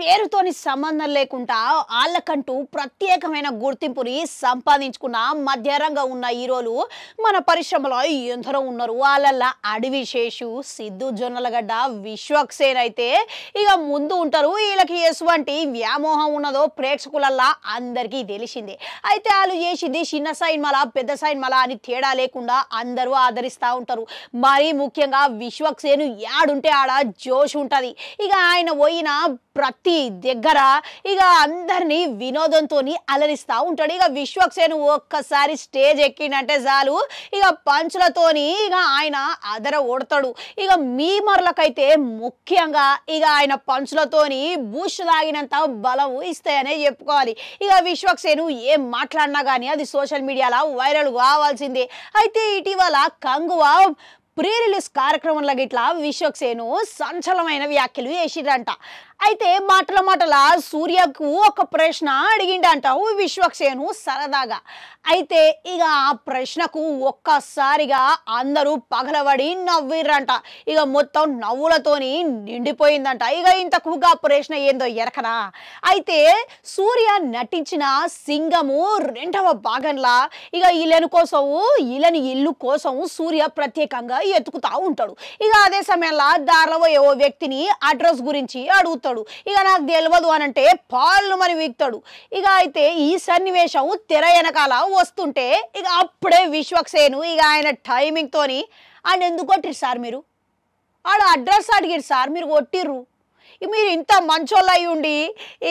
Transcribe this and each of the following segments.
పేరుతోని సంబంధం లేకుండా వాళ్ళకంటూ ప్రత్యేకమైన గుర్తింపుని సంపాదించుకున్న మధ్యరంగా ఉన్న హీరోలు మన పరిశ్రమలో ఎందరో ఉన్నారు వాళ్ళ అడవి శేషు సిద్ధు జొన్నలగడ్డ విశ్వక్సేన్ అయితే ఇక ముందు ఉంటారు వీళ్ళకి ఎటువంటి వ్యామోహం ఉన్నదో ప్రేక్షకులల్లా అందరికీ తెలిసిందే అయితే వాళ్ళు చేసింది చిన్న సైన్మల పెద్ద సైన్మల అని తేడా లేకుండా అందరూ ఆదరిస్తూ ఉంటారు మరి ముఖ్యంగా విశ్వక్సేను యాడుంటే ఆడ జోష్ ఉంటుంది ఇక ఆయన పోయిన ప్రతి ప్రతి దగ్గర ఇక అందరినీ వినోదంతో అలరిస్తూ ఉంటాడు ఇక విశ్వక్సేను ఒక్కసారి స్టేజ్ ఎక్కినట్టే చాలు ఇక పంచులతోని ఇక ఆయన అదర ఓడతాడు ఇక మీమర్లకైతే ముఖ్యంగా ఇక ఆయన పంచులతోని బూస్ట్ తాగినంత బలం ఇస్తాయనే చెప్పుకోవాలి ఇక విశ్వక్సేను ఏం మాట్లాడినా కానీ అది సోషల్ మీడియాలో వైరల్ కావాల్సిందే అయితే ఇటీవల కంగువా ప్రీ రిలీజ్ కార్యక్రమంలో గిట్లా విశోక్ సేను సంచలమైన వ్యాఖ్యలు వేసిరంట అయితే మాటల మాటల సూర్యకు ఒక ప్రశ్న అడిగిండంట విశ్వక్ సేను సరదాగా అయితే ఇక ఆ ప్రశ్నకు ఒక్కసారిగా అందరూ పగలబడి నవ్విర్రంట ఇక మొత్తం నవ్వులతోని నిండిపోయిందంట ఇక ఇంతకు ఆ ప్రశ్న ఏందో ఎరకనా అయితే సూర్య నటించిన సింగము రెండవ భాగంలా ఇక ఇలను కోసము ఇలని ఇల్లు కోసం సూర్య ప్రత్యేకంగా ఎత్తుకుతా ఉంటాడు ఇక అదే సమయంలో దారిలో ఏవో వ్యక్తిని అడ్రస్ గురించి అడుగుతాడు ఇక నాకు తెలియదు అని అంటే పాలు మరి వీక్తాడు ఇక అయితే ఈ సన్నివేశం తెర వెనకాల వస్తుంటే ఇక అప్పుడే విశ్వక్సేను ఇక ఆయన టైమింగ్తోని అండ్ ఎందుకు కొట్టిరు సార్ మీరు ఆడు అడ్రస్ అడిగిరు సార్ మీరు కొట్టిర్రు మీరు ఇంత మంచోళ్ళు ఉండి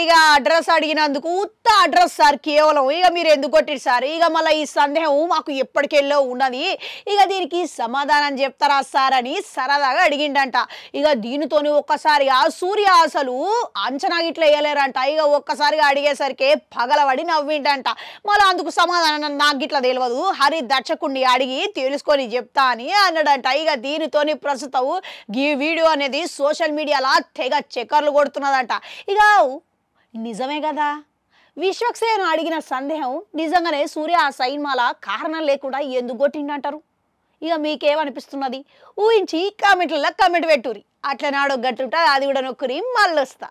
ఇక అడ్రస్ అడిగినందుకు ఉత్త అడ్రస్ సార్ కేవలం ఇక మీరు ఎందుకు కొట్టిరు సార్ ఇక మళ్ళీ ఈ సందేహం మాకు ఎప్పటికెళ్ళో ఉన్నది ఇక దీనికి సమాధానం చెప్తారా సార్ అని సరదాగా అడిగిండంట ఇక దీనితోని ఒక్కసారి ఆ సూర్య అసలు అంచనా ఇట్లా వేయలేరంట ఇక ఒక్కసారిగా అడిగేసరికి పగలబడి నవ్విండంట మళ్ళీ అందుకు సమాధానం నాకు ఇట్లా తెలియదు హరి దర్శకుడిని అడిగి తెలుసుకొని చెప్తా అని అన్నాడంట ఇక దీనితోని ప్రస్తుతం ఈ వీడియో అనేది సోషల్ మీడియాలో తెగ చక్కర్లు కొడుతున్నదంట ఇక నిజమే కదా విశ్వక్సేన్ అడిగిన సందేహం నిజంగానే సూర్య ఆ సైన్మాల కారణం లేకుండా ఎందుకు కొట్టిండంటారు ఇక మీకేమనిపిస్తున్నది ఊహించి కామెంట్లలో కామెంట్ పెట్టురి నాడో గట్టుట అది కూడా నొక్కుని మళ్ళొస్తా